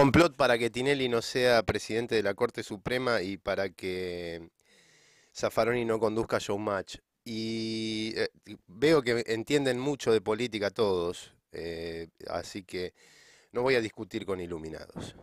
complot para que Tinelli no sea presidente de la Corte Suprema y para que Zaffaroni no conduzca Showmatch. Y eh, veo que entienden mucho de política todos, eh, así que no voy a discutir con iluminados.